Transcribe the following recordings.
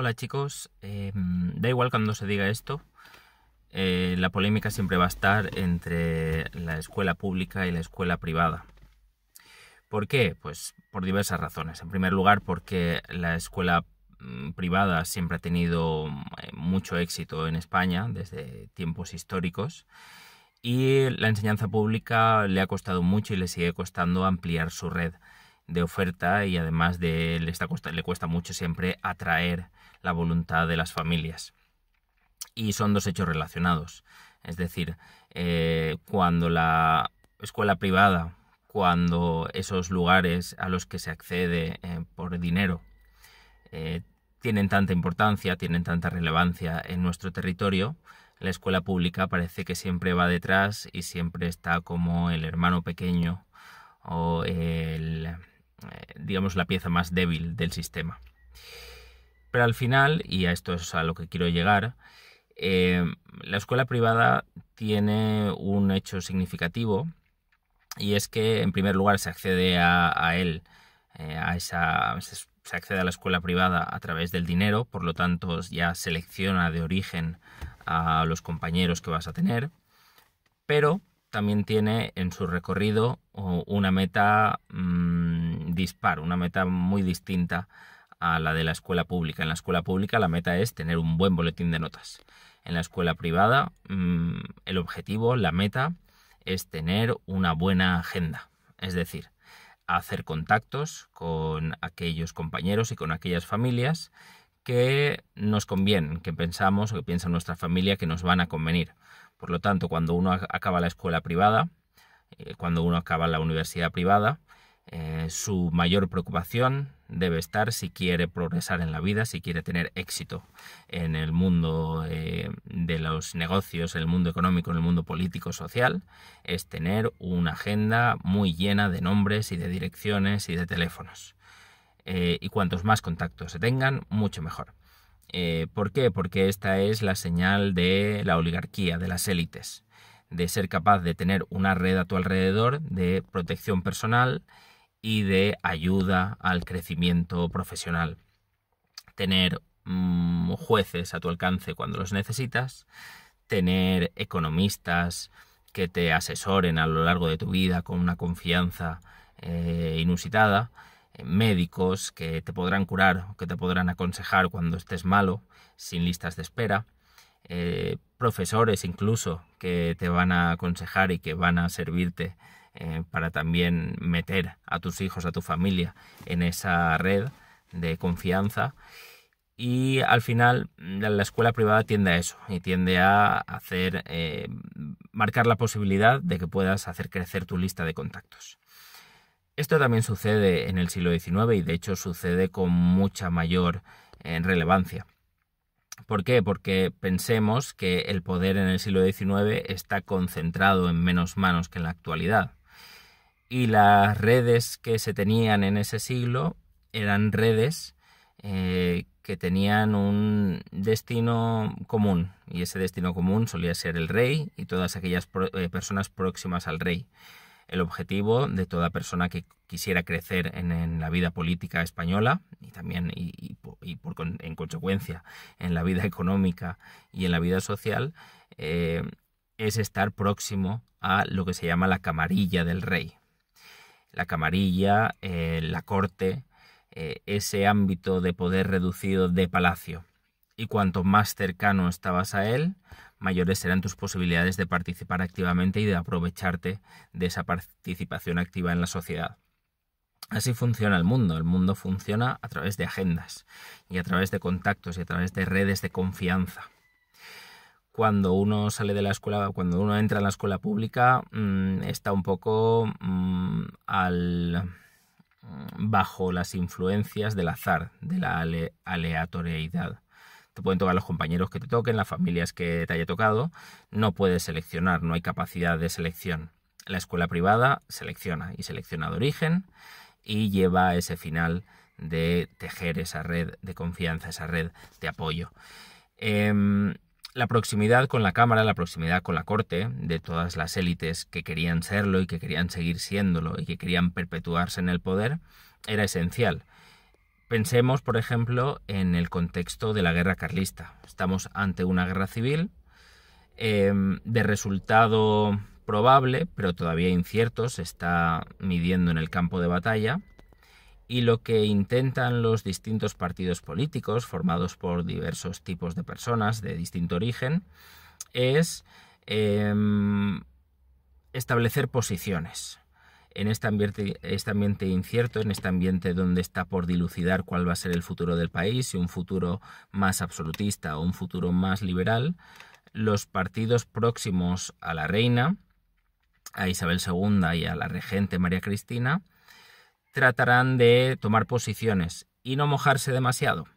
Hola chicos, em, da igual cuando se diga esto, eh, la polémica siempre va a estar entre la escuela pública y la escuela privada. ¿Por qué? Pues por diversas razones. En primer lugar, porque la escuela mm, privada siempre ha tenido eh, mucho éxito en España desde tiempos históricos y la enseñanza pública le ha costado mucho y le sigue costando ampliar su red de oferta y además de le, le cuesta mucho siempre atraer la voluntad de las familias. Y son dos hechos relacionados. Es decir, eh, cuando la escuela privada, cuando esos lugares a los que se accede eh, por dinero eh, tienen tanta importancia, tienen tanta relevancia en nuestro territorio, la escuela pública parece que siempre va detrás y siempre está como el hermano pequeño o el, eh, digamos, la pieza más débil del sistema. Pero al final, y a esto es a lo que quiero llegar, eh, la escuela privada tiene un hecho significativo y es que en primer lugar se accede a, él, eh, a esa, se, accede a la escuela privada a través del dinero, por lo tanto ya selecciona de origen a los compañeros que vas a tener, pero también tiene en su recorrido una meta mm, disparo, una meta muy distinta a la de la escuela pública. En la escuela pública la meta es tener un buen boletín de notas. En la escuela privada mm, el objetivo, la meta, es tener una buena agenda. Es decir, hacer contactos con aquellos compañeros y con aquellas familias que nos convienen, que pensamos o que piensa nuestra familia que nos van a convenir. Por lo tanto, cuando uno acaba la escuela privada, eh, cuando uno acaba la universidad privada, eh, su mayor preocupación debe estar si quiere progresar en la vida, si quiere tener éxito en el mundo eh, de los negocios, en el mundo económico, en el mundo político, social, es tener una agenda muy llena de nombres y de direcciones y de teléfonos. Eh, y cuantos más contactos se tengan, mucho mejor. ¿Por qué? Porque esta es la señal de la oligarquía, de las élites, de ser capaz de tener una red a tu alrededor de protección personal, y de ayuda al crecimiento profesional. Tener mm, jueces a tu alcance cuando los necesitas, tener economistas que te asesoren a lo largo de tu vida con una confianza eh, inusitada, eh, médicos que te podrán curar, que te podrán aconsejar cuando estés malo, sin listas de espera, eh, profesores incluso que te van a aconsejar y que van a servirte eh, para también meter a tus hijos, a tu familia en esa red de confianza. Y al final mm, la escuela privada tiende a eso y tiende a hacer eh, marcar la posibilidad de que puedas hacer crecer tu lista de contactos. Esto también sucede en el siglo XIX y de hecho sucede con mucha mayor eh, relevancia. ¿Por qué? Porque pensemos que el poder en el siglo XIX está concentrado en menos manos que en la actualidad y las redes que se tenían en ese siglo eran redes eh, que tenían un destino común y ese destino común solía ser el rey y todas aquellas eh, personas próximas al rey. El objetivo de toda persona que quisiera crecer en, la vida política española y también y, por en consecuencia en la vida económica y en la vida social eh, es estar próximo a lo que se llama la camarilla del rey la camarilla, eh, la corte, eh, ese ámbito de poder reducido de palacio. Y cuanto más cercano estabas a él, mayores serán tus posibilidades de participar activamente y de aprovecharte de esa participación activa en la sociedad. Así funciona el mundo. El mundo funciona a través de agendas y a través de contactos y a través de redes de confianza cuando uno sale de la escuela, cuando uno entra en la escuela pública, mm, está un poco mm, al, mm, bajo las influencias del azar, de la aleatoriedad. Te pueden tocar los compañeros que te toquen, las familias que te haya tocado. No puedes seleccionar, no hay capacidad de selección. La escuela privada selecciona y selecciona de origen y lleva ese final de tejer esa red de confianza, esa red de apoyo. Em, la proximidad con la Cámara, la proximidad con la Corte, de todas las élites que querían serlo y que querían seguir siéndolo y que querían perpetuarse en el poder, era esencial. Pensemos, por ejemplo, en el contexto de la guerra carlista. Estamos ante una guerra civil em, de resultado probable, pero todavía incierto, se está midiendo en el campo de batalla y lo que intentan los distintos partidos políticos, formados por diversos tipos de personas de distinto origen, es em, establecer posiciones. En este ambiente, este ambiente incierto, en este ambiente donde está por dilucidar cuál va a ser el futuro del país, si un futuro más absolutista o un futuro más liberal, los partidos próximos a la reina, a Isabel II y a la regente María Cristina, tratarán de tomar posiciones y no mojarse demasiado,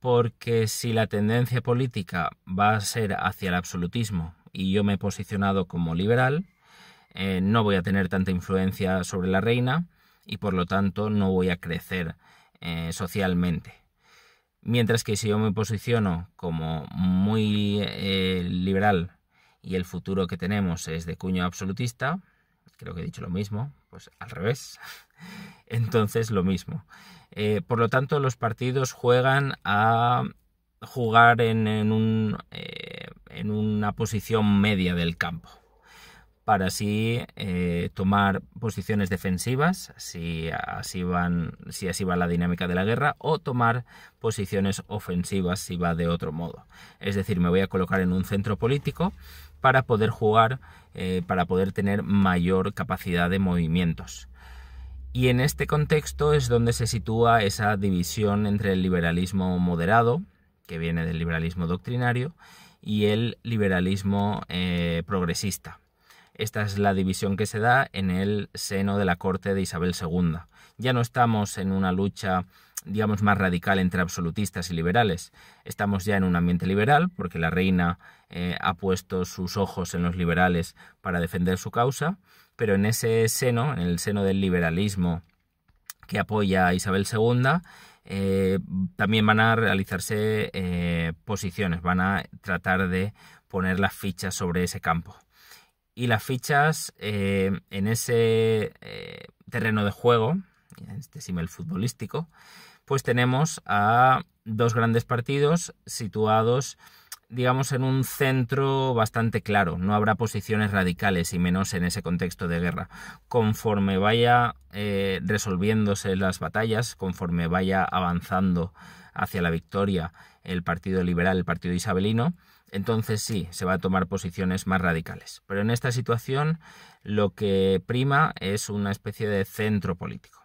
porque si la tendencia política va a ser hacia el absolutismo y yo me he posicionado como liberal, eh, no voy a tener tanta influencia sobre la reina y por lo tanto no voy a crecer eh, socialmente. Mientras que si yo me posiciono como muy eh, liberal y el futuro que tenemos es de cuño absolutista, creo que he dicho lo mismo, pues al revés. Entonces lo mismo. Eh, por lo tanto, los partidos juegan a jugar en, un, eh, en una posición media del campo para así eh, tomar posiciones defensivas, si así, va la dinámica de la guerra, o tomar posiciones ofensivas si va de otro modo. Es decir, me voy a colocar en un centro político para poder jugar, eh, para poder tener mayor capacidad de movimientos. Y en este contexto es donde se sitúa esa división entre el liberalismo moderado, que viene del liberalismo doctrinario, y el liberalismo eh, progresista esta es la división que se da en el seno de la corte de Isabel II. Ya no estamos en una lucha digamos, más radical entre absolutistas y liberales. Estamos ya en un ambiente liberal, porque la reina eh, ha puesto sus ojos en los liberales para defender su causa, pero en ese seno, en el seno del liberalismo que apoya a Isabel II, eh, también van a realizarse eh, posiciones, van a tratar de poner las fichas sobre ese campo y las fichas eh, en ese eh, terreno de juego, en este simel futbolístico, pues tenemos a dos grandes partidos situados, digamos, en un centro bastante claro. No habrá posiciones radicales y menos en ese contexto de guerra. Conforme vaya eh, resolviéndose las batallas, conforme vaya avanzando hacia la victoria el Partido Liberal, el Partido Isabelino, entonces sí, se va a tomar posiciones más radicales. Pero en esta situación lo que prima es una especie de centro político.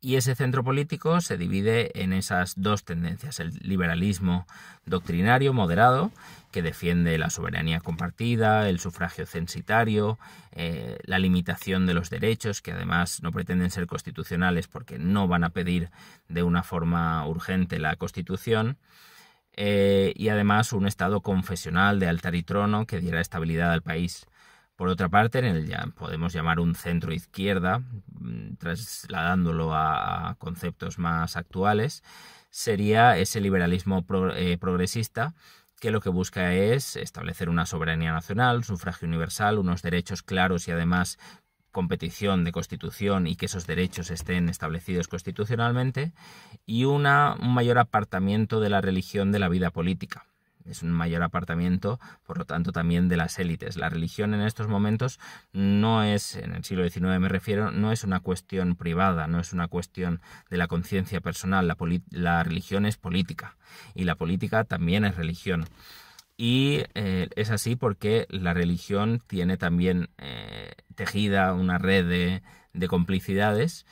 Y ese centro político se divide en esas dos tendencias, el liberalismo doctrinario moderado, que defiende la soberanía compartida, el sufragio censitario, eh, la limitación de los derechos, que además no pretenden ser constitucionales porque no van a pedir de una forma urgente la constitución, eh, y además un Estado confesional de altar y trono que diera estabilidad al país. Por otra parte, en el ya podemos llamar un centro izquierda, mm, trasladándolo a, conceptos más actuales, sería ese liberalismo eh, progresista que lo que busca es establecer una soberanía nacional, sufragio universal, unos derechos claros y además competición de constitución y que esos derechos estén establecidos constitucionalmente, y una, un mayor apartamiento de la religión de la vida política es un mayor apartamiento, por lo tanto, también de las élites. La religión en estos momentos no es, en el siglo XIX me refiero, no es una cuestión privada, no es una cuestión de la conciencia personal. La, la, religión es política y la política también es religión. Y eh, es así porque la religión tiene también eh, tejida una red de, complicidades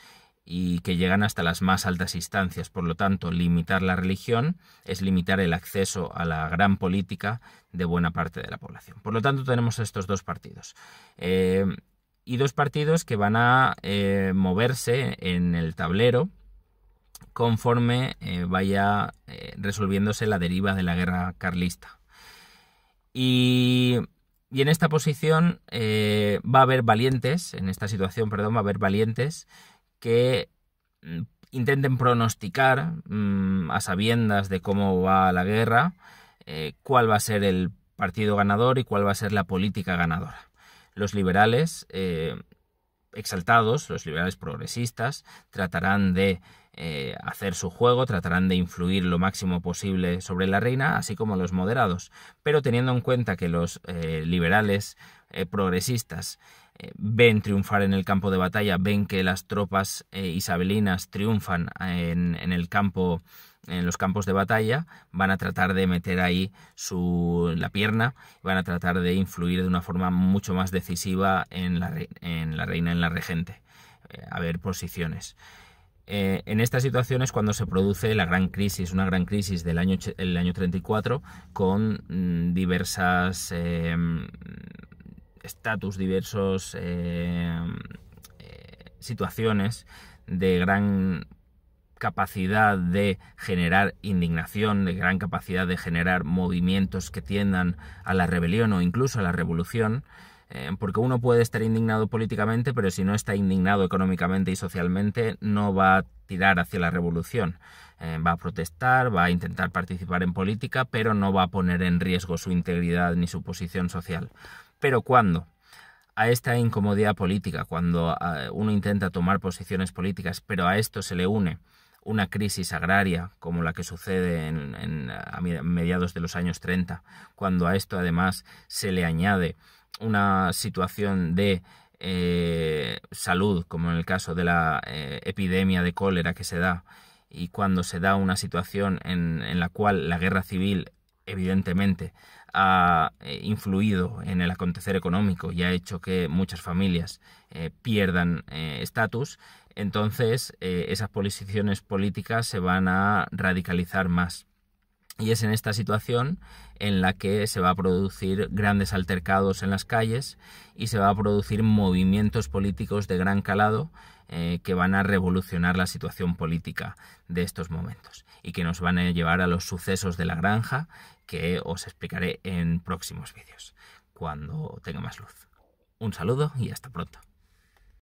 y que llegan hasta las más altas instancias. Por lo tanto, limitar la religión es limitar el acceso a la gran política de buena parte de la población. Por lo tanto, tenemos estos dos partidos. Eh, y dos partidos que van a eh, moverse en el tablero conforme eh, vaya resolviéndose la deriva de la guerra carlista. Y y en esta posición eh, va a haber valientes, en esta situación, perdón, va a haber valientes que mm, intenten pronosticar mm, a sabiendas de cómo va la guerra, eh, cuál va a ser el partido ganador y cuál va a ser la política ganadora. Los liberales eh, exaltados, los liberales progresistas, tratarán de eh, hacer su juego, tratarán de influir lo máximo posible sobre la reina, así como los moderados. Pero teniendo en cuenta que los eh, liberales eh, progresistas ven triunfar en el campo de batalla, ven que las tropas isabelinas triunfan en el campo en los campos de batalla, van a tratar de meter ahí su, la pierna, van a tratar de influir de una forma mucho más decisiva en la, en la reina, en la regente, eh, a ver posiciones. Eh, en estas situaciones, cuando se produce la gran crisis, una gran crisis del año, el año 34, con mm, diversas eh, estatus, diversos situaciones de gran capacidad de generar indignación, de gran capacidad de generar movimientos que tiendan a la rebelión o incluso a la revolución, eh, porque uno puede estar indignado políticamente, pero si no está indignado económicamente y socialmente, no va a tirar hacia la revolución. Eh, va a protestar, va a intentar participar en política, pero no va a poner en riesgo su integridad ni su posición social. Pero ¿cuándo? a esta incomodidad política, cuando eh, uno intenta tomar posiciones políticas, pero a esto se le une una crisis agraria como la que sucede en, a mediados de los años 30, cuando a esto además se le añade una situación de eh, salud, como en el caso de la eh, epidemia de cólera que se da, y cuando se da una situación en, la cual la guerra civil evidentemente ha eh, influido en el acontecer económico y ha hecho que muchas familias pierdan estatus, entonces eh, esas posiciones políticas se van a radicalizar más. Y es en esta situación en la que se va a producir grandes altercados en las calles y se va a producir movimientos políticos de gran calado eh, que van a revolucionar la situación política de estos momentos y que nos van a llevar a los sucesos de la granja que os explicaré en próximos vídeos, cuando tenga más luz. Un saludo y hasta pronto.